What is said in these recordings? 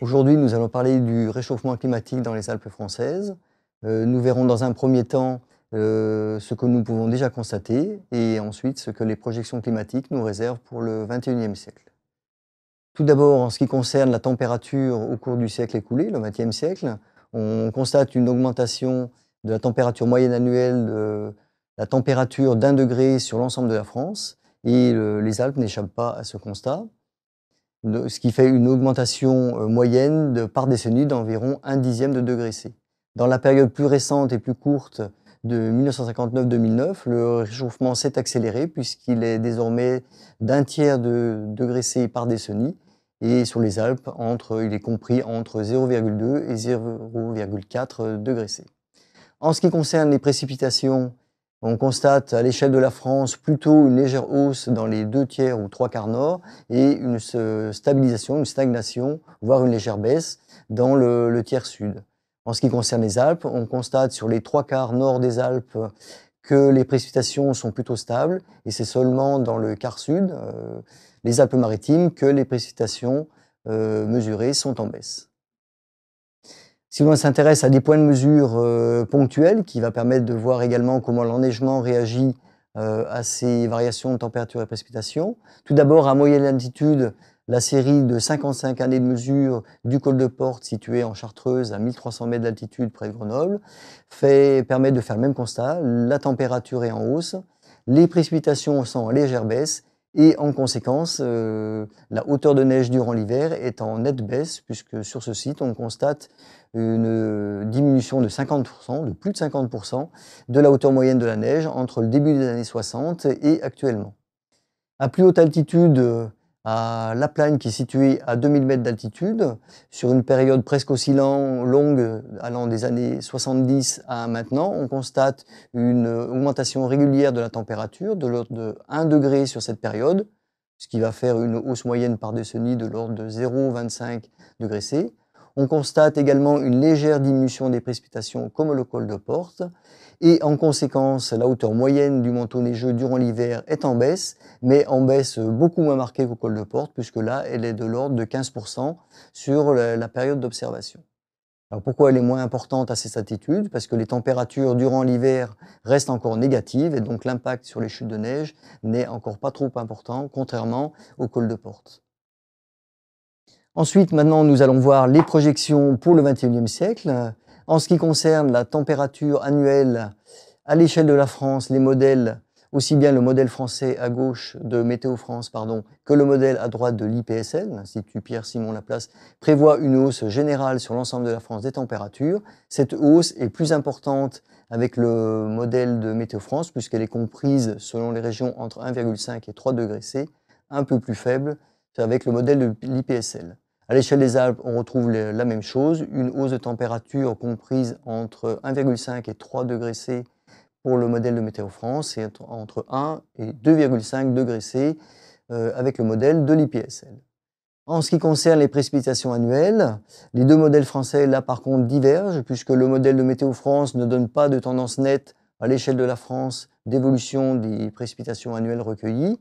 Aujourd'hui, nous allons parler du réchauffement climatique dans les Alpes françaises. Euh, nous verrons dans un premier temps euh, ce que nous pouvons déjà constater et ensuite ce que les projections climatiques nous réservent pour le 21e siècle. Tout d'abord, en ce qui concerne la température au cours du siècle écoulé, le 20e siècle, on constate une augmentation de la température moyenne annuelle de la température d'un degré sur l'ensemble de la France et les Alpes n'échappent pas à ce constat ce qui fait une augmentation euh, moyenne par décennie d'environ un dixième de degré C. Dans la période plus récente et plus courte de 1959-2009, le réchauffement s'est accéléré puisqu'il est désormais d'un tiers de degré C par décennie et sur les Alpes, entre, il est compris entre 0,2 et 0,4 degré C. En ce qui concerne les précipitations on constate à l'échelle de la France plutôt une légère hausse dans les deux tiers ou trois quarts nord et une stabilisation, une stagnation, voire une légère baisse dans le, tiers sud. En ce qui concerne les Alpes, on constate sur les trois quarts nord des Alpes que les précipitations sont plutôt stables et c'est seulement dans le quart sud, euh, les Alpes-Maritimes, que les précipitations euh, mesurées sont en baisse. Si l'on s'intéresse à des points de mesure euh, ponctuels, qui va permettre de voir également comment l'enneigement réagit euh, à ces variations de température et précipitation. Tout d'abord, à moyenne altitude, la série de 55 années de mesure du col de Porte situé en Chartreuse à 1300 mètres d'altitude près de Grenoble fait, permet de faire le même constat. La température est en hausse, les précipitations sont en légère baisse et en conséquence, euh, la hauteur de neige durant l'hiver est en nette baisse, puisque sur ce site, on constate une diminution de 50%, de plus de 50% de la hauteur moyenne de la neige entre le début des années 60 et actuellement. À plus haute altitude, la plaine qui est située à 2000 mètres d'altitude, sur une période presque aussi longue, allant des années 70 à maintenant, on constate une augmentation régulière de la température de l'ordre de 1 degré sur cette période, ce qui va faire une hausse moyenne par décennie de l'ordre de 0,25 degré C. On constate également une légère diminution des précipitations comme le col de Porte. Et en conséquence, la hauteur moyenne du manteau neigeux durant l'hiver est en baisse, mais en baisse beaucoup moins marquée qu'au col de Porte, puisque là, elle est de l'ordre de 15% sur la période d'observation. Alors pourquoi elle est moins importante à cette altitude Parce que les températures durant l'hiver restent encore négatives et donc l'impact sur les chutes de neige n'est encore pas trop important, contrairement au col de Porte. Ensuite, maintenant, nous allons voir les projections pour le 21e siècle. En ce qui concerne la température annuelle à l'échelle de la France, les modèles, aussi bien le modèle français à gauche de Météo France, pardon, que le modèle à droite de l'IPSL, l'Institut Pierre-Simon Laplace, prévoit une hausse générale sur l'ensemble de la France des températures. Cette hausse est plus importante avec le modèle de Météo France, puisqu'elle est comprise selon les régions entre 1,5 et 3 degrés C, un peu plus faible avec le modèle de l'IPSL. À l'échelle des Alpes, on retrouve la même chose, une hausse de température comprise entre 1,5 et 3 degrés C pour le modèle de Météo France et entre 1 et 2,5 degrés C euh, avec le modèle de l'IPSL. En ce qui concerne les précipitations annuelles, les deux modèles français là par contre divergent puisque le modèle de Météo France ne donne pas de tendance nette à l'échelle de la France d'évolution des précipitations annuelles recueillies.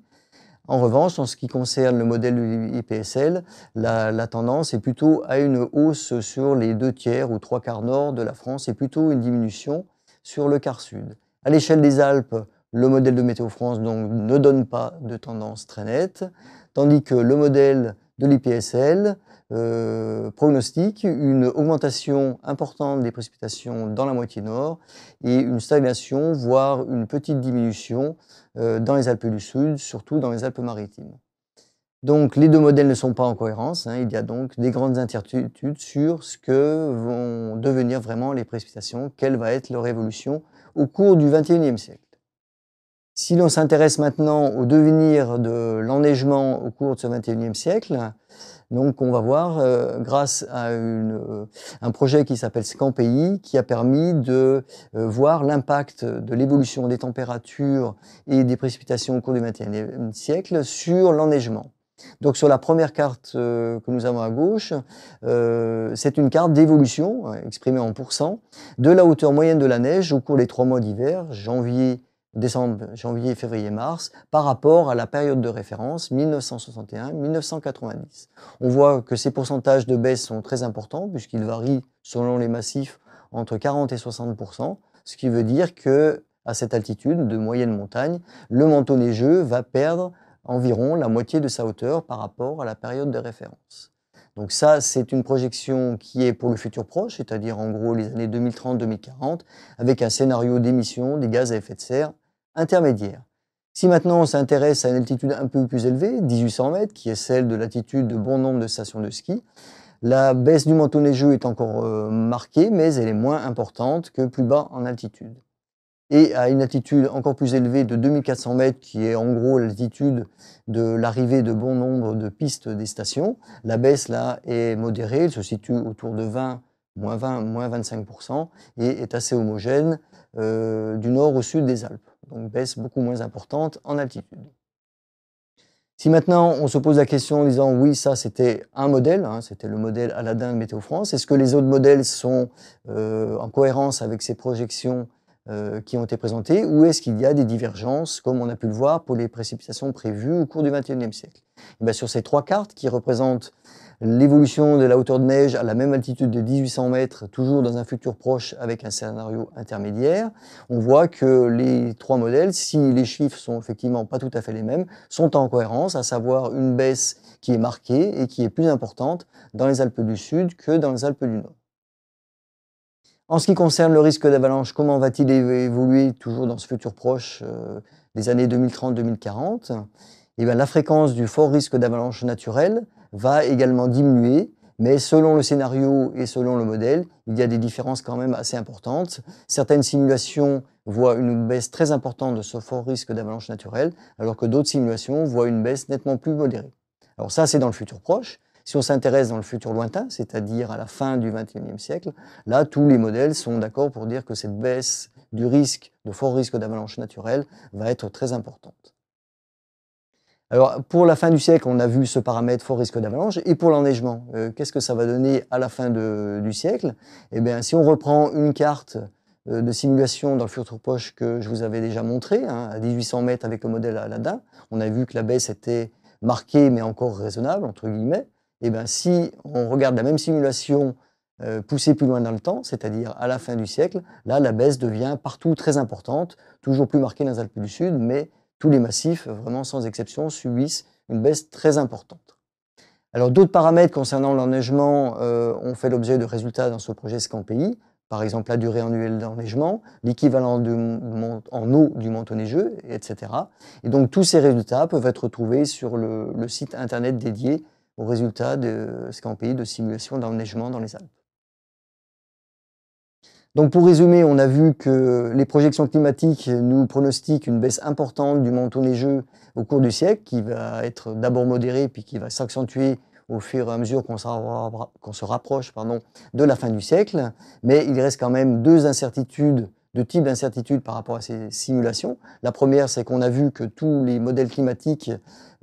En revanche, en ce qui concerne le modèle de l'IPSL, la, tendance est plutôt à une hausse sur les deux tiers ou trois quarts nord de la France et plutôt une diminution sur le quart sud. À l'échelle des Alpes, le modèle de Météo France donc, ne donne pas de tendance très nette, tandis que le modèle de l'IPSL euh, prognostique, une augmentation importante des précipitations dans la moitié nord et une stagnation, voire une petite diminution euh, dans les Alpes du Sud, surtout dans les Alpes-Maritimes. Donc les deux modèles ne sont pas en cohérence, hein. il y a donc des grandes incertitudes sur ce que vont devenir vraiment les précipitations, quelle va être leur évolution au cours du XXIe siècle. Si l'on s'intéresse maintenant au devenir de l'enneigement au cours de ce XXIe siècle, donc on va voir, euh, grâce à euh, un projet qui s'appelle ScanPI, qui a permis de euh, voir l'impact de l'évolution des températures et des précipitations au cours du XXIe siècle sur l'enneigement. Donc sur la première carte que nous avons à gauche, c'est une carte d'évolution, exprimée en pourcent de la hauteur moyenne de la neige au cours des trois mois d'hiver, janvier, décembre, janvier, février, mars, par rapport à la période de référence 1961-1990. On voit que ces pourcentages de baisse sont très importants puisqu'ils varient selon les massifs entre 40 et 60 ce qui veut dire que à cette altitude de moyenne montagne, le manteau neigeux va perdre environ la moitié de sa hauteur par rapport à la période de référence. Donc ça, c'est une projection qui est pour le futur proche, c'est-à-dire en gros les années 2030-2040, avec un scénario d'émission des gaz à effet de serre intermédiaire. Si maintenant on s'intéresse à une altitude un peu plus élevée, 1800 mètres, qui est celle de l'altitude de bon nombre de stations de ski, la baisse du manteau neigeux est encore euh, marquée, mais elle est moins importante que plus bas en altitude. Et à une altitude encore plus élevée de 2400 mètres, qui est en gros l'altitude de l'arrivée de bon nombre de pistes des stations, la baisse là est modérée, elle se situe autour de 20, moins 20, moins 25% et est assez homogène euh, du nord au sud des Alpes donc baisse beaucoup moins importante en altitude. Si maintenant on se pose la question en disant oui, ça c'était un modèle, hein, c'était le modèle Aladdin de Météo France, est-ce que les autres modèles sont euh, en cohérence avec ces projections euh, qui ont été présentées ou est-ce qu'il y a des divergences comme on a pu le voir pour les précipitations prévues au cours du XXIe siècle eh Sur ces trois cartes qui représentent l'évolution de la hauteur de neige à la même altitude de 1800 mètres, toujours dans un futur proche avec un scénario intermédiaire, on voit que les trois modèles, si les chiffres sont effectivement pas tout à fait les mêmes, sont en cohérence, à savoir une baisse qui est marquée et qui est plus importante dans les Alpes du Sud que dans les Alpes du Nord. En ce qui concerne le risque d'avalanche, comment va-t-il évoluer toujours dans ce futur proche euh, des années 2030-2040 eh la fréquence du fort risque d'avalanche naturelle va également diminuer, mais selon le scénario et selon le modèle, il y a des différences quand même assez importantes. Certaines simulations voient une baisse très importante de ce fort risque d'avalanche naturelle, alors que d'autres simulations voient une baisse nettement plus modérée. Alors ça, c'est dans le futur proche. Si on s'intéresse dans le futur lointain, c'est-à-dire à la fin du XXIe siècle, là, tous les modèles sont d'accord pour dire que cette baisse du risque, de fort risque d'avalanche naturelle, va être très importante. Alors, pour la fin du siècle, on a vu ce paramètre fort risque d'avalanche. Et pour l'enneigement, euh, qu'est-ce que ça va donner à la fin du siècle Eh bien, si on reprend une carte euh, de simulation dans le futur proche que je vous avais déjà montré, hein, à 1800 mètres avec le modèle Aladdin, on a vu que la baisse était marquée, mais encore raisonnable, entre guillemets. Eh bien, si on regarde la même simulation euh, poussée plus loin dans le temps, c'est-à-dire à la fin du siècle, là, la baisse devient partout très importante, toujours plus marquée dans les Alpes du Sud, mais tous les massifs, vraiment sans exception, subissent une baisse très importante. Alors d'autres paramètres concernant l'enneigement euh, ont fait l'objet de résultats dans ce projet Scampi, par exemple la durée annuelle d'enneigement, l'équivalent en eau du manteau neigeux, etc. Et donc tous ces résultats peuvent être trouvés sur le, site internet dédié aux résultats de Scampi de simulation d'enneigement dans les Alpes. Donc pour résumer, on a vu que les projections climatiques nous pronostiquent une baisse importante du manteau neigeux au cours du siècle, qui va être d'abord modérée, puis qui va s'accentuer au fur et à mesure qu'on se rapproche de la fin du siècle. Mais il reste quand même deux incertitudes deux types d'incertitudes par rapport à ces simulations. La première, c'est qu'on a vu que tous les modèles climatiques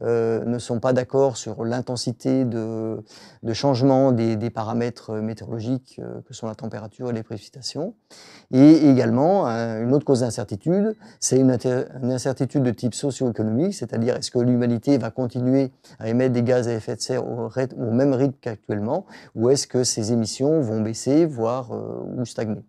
euh, ne sont pas d'accord sur l'intensité de, de, changement des, paramètres météorologiques euh, que sont la température et les précipitations. Et également, une autre cause d'incertitude, c'est une, incertitude de type socio-économique, c'est-à-dire est-ce que l'humanité va continuer à émettre des gaz à effet de serre au, même rythme qu'actuellement, ou est-ce que ces émissions vont baisser, voire euh, ou stagner.